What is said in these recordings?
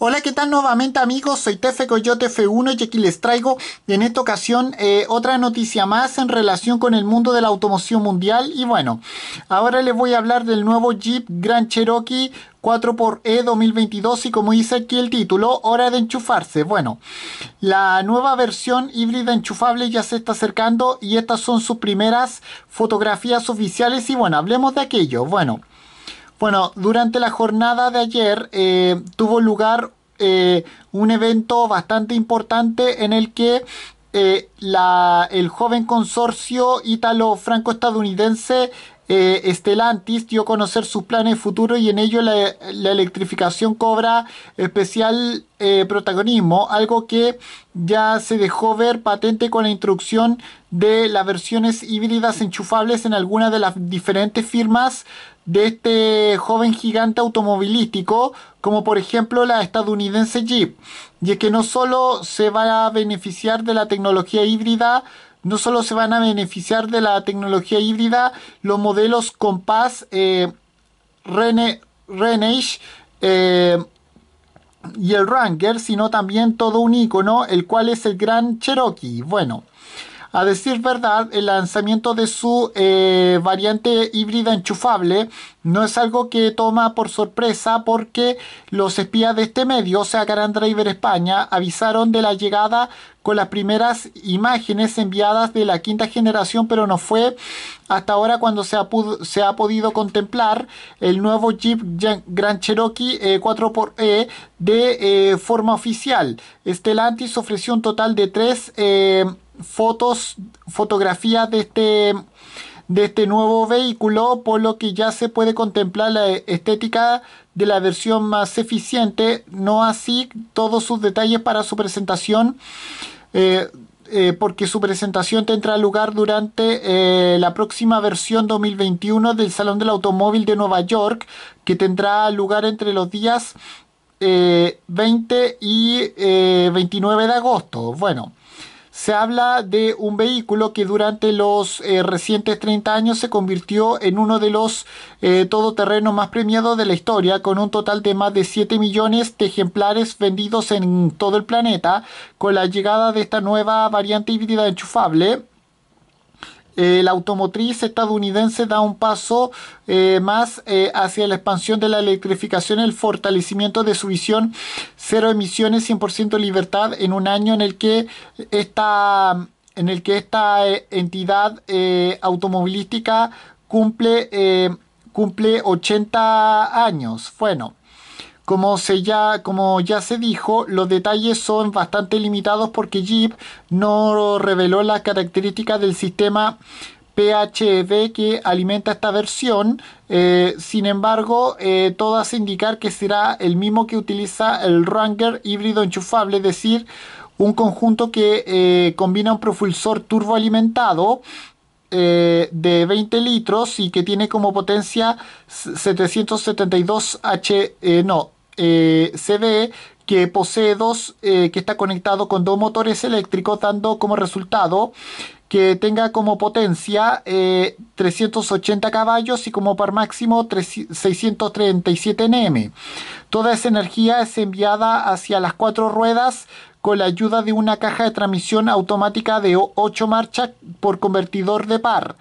Hola, ¿qué tal nuevamente amigos? Soy Tefe Coyote F1 y aquí les traigo en esta ocasión eh, otra noticia más en relación con el mundo de la automoción mundial. Y bueno, ahora les voy a hablar del nuevo Jeep Grand Cherokee 4xE 2022 y como dice aquí el título, hora de enchufarse. Bueno, la nueva versión híbrida enchufable ya se está acercando y estas son sus primeras fotografías oficiales y bueno, hablemos de aquello. Bueno. Bueno, durante la jornada de ayer eh, tuvo lugar eh, un evento bastante importante en el que eh, la, el joven consorcio italo franco estadounidense Estelantis Stellantis dio a conocer sus planes futuros y en ello la, electrificación cobra especial protagonismo, algo que ya se dejó ver patente con la introducción de las versiones híbridas enchufables en algunas de las diferentes firmas de este joven gigante automovilístico, como por ejemplo la estadounidense Jeep, y es que no solo se va a beneficiar de la tecnología híbrida, no solo se van a beneficiar de la tecnología híbrida los modelos Compass, eh, eh y el Ranger, sino también todo un icono, el cual es el Gran Cherokee. Bueno. A decir verdad, el lanzamiento de su eh, variante híbrida enchufable no es algo que toma por sorpresa porque los espías de este medio, o sea, Grand Driver España, avisaron de la llegada con las primeras imágenes enviadas de la quinta generación, pero no fue hasta ahora cuando se ha, podido contemplar el nuevo Jeep Grand Cherokee 4xE eh, de eh, forma oficial. Stellantis ofreció un total de tres fotos, fotografías de este, de este nuevo vehículo, por lo que ya se puede contemplar la estética de la versión más eficiente, no así todos sus detalles para su presentación. Eh, eh, porque su presentación tendrá lugar durante eh, la próxima versión 2021 del Salón del Automóvil de Nueva York, que tendrá lugar entre los días 20 y 29 de agosto. Bueno. Se habla de un vehículo que durante los eh, recientes 30 años se convirtió en uno de los eh, todoterrenos más premiados de la historia, con un total de más de 7 millones de ejemplares vendidos en todo el planeta. Con la llegada de esta nueva variante híbrida enchufable, la automotriz estadounidense da un paso eh, más eh, hacia la expansión de la electrificación, el fortalecimiento de su visión cero emisiones, 100% libertad en un año en el que esta, en el que esta eh, entidad automovilística cumple, cumple 80 años. Bueno. Como, se ya, como ya se dijo, los detalles son bastante limitados porque Jeep no reveló las características del sistema PHEV que alimenta esta versión. Eh, sin embargo, eh, todas indicar que será el mismo que utiliza el Ranger híbrido enchufable, es decir, un conjunto que eh, combina un propulsor turboalimentado eh, de 20 litros y que tiene como potencia 772 H, e, no, eh, se ve que posee dos, eh, que está conectado con dos motores eléctricos, dando como resultado que tenga como potencia 380 eh, caballos y como par máximo 637 Nm. Toda esa energía es enviada hacia las cuatro ruedas con la ayuda de una caja de transmisión automática de 8 marchas por convertidor de par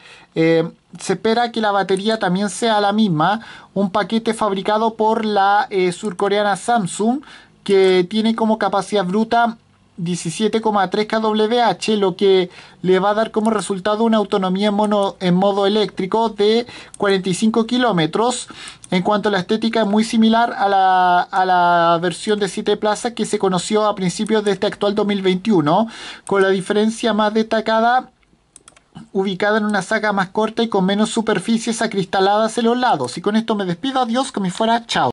se espera que la batería también sea la misma, un paquete fabricado por la eh, surcoreana Samsung que tiene como capacidad bruta 17,3 kWh, lo que le va a dar como resultado una autonomía en, mono, en modo eléctrico de 45 kilómetros. En cuanto a la estética, es muy similar a la, a la versión de 7 plazas que se conoció a principios de este actual 2021, con la diferencia más destacada ubicada en una saga más corta y con menos superficies acristaladas en los lados. Y con esto me despido, adiós, que me fuera, chao.